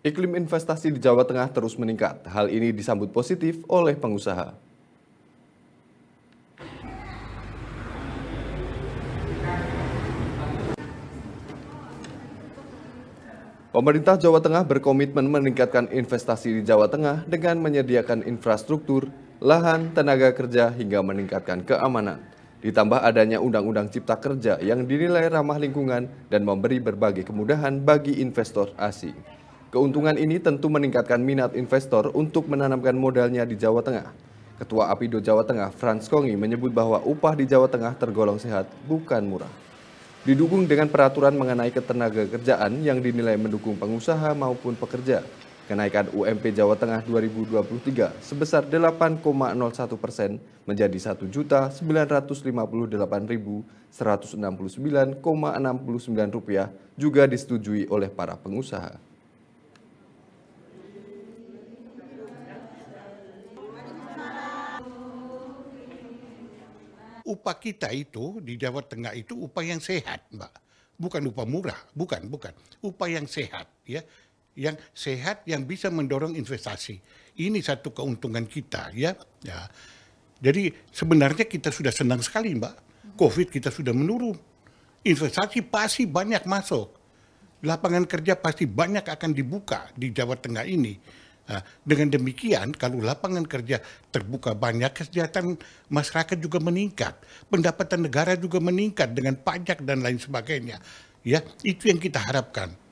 Iklim investasi di Jawa Tengah terus meningkat. Hal ini disambut positif oleh pengusaha. Pemerintah Jawa Tengah berkomitmen meningkatkan investasi di Jawa Tengah dengan menyediakan infrastruktur, lahan, tenaga kerja, hingga meningkatkan keamanan. Ditambah adanya Undang-Undang Cipta Kerja yang dinilai ramah lingkungan dan memberi berbagai kemudahan bagi investor asing. Keuntungan ini tentu meningkatkan minat investor untuk menanamkan modalnya di Jawa Tengah. Ketua APIDO Jawa Tengah, Franz Kongi, menyebut bahwa upah di Jawa Tengah tergolong sehat, bukan murah. Didukung dengan peraturan mengenai ketenaga kerjaan yang dinilai mendukung pengusaha maupun pekerja. Kenaikan UMP Jawa Tengah 2023 sebesar 8,01 persen menjadi 1.958.169,69 rupiah juga disetujui oleh para pengusaha. upah kita itu di Jawa Tengah itu upah yang sehat, Mbak. Bukan upah murah, bukan, bukan. Upah yang sehat, ya. Yang sehat yang bisa mendorong investasi. Ini satu keuntungan kita, ya. ya. Jadi sebenarnya kita sudah senang sekali, Mbak. Covid kita sudah menurun. Investasi pasti banyak masuk. Lapangan kerja pasti banyak akan dibuka di Jawa Tengah ini Nah, dengan demikian, kalau lapangan kerja terbuka banyak, kesejahteraan masyarakat juga meningkat, pendapatan negara juga meningkat dengan pajak dan lain sebagainya. Ya, itu yang kita harapkan.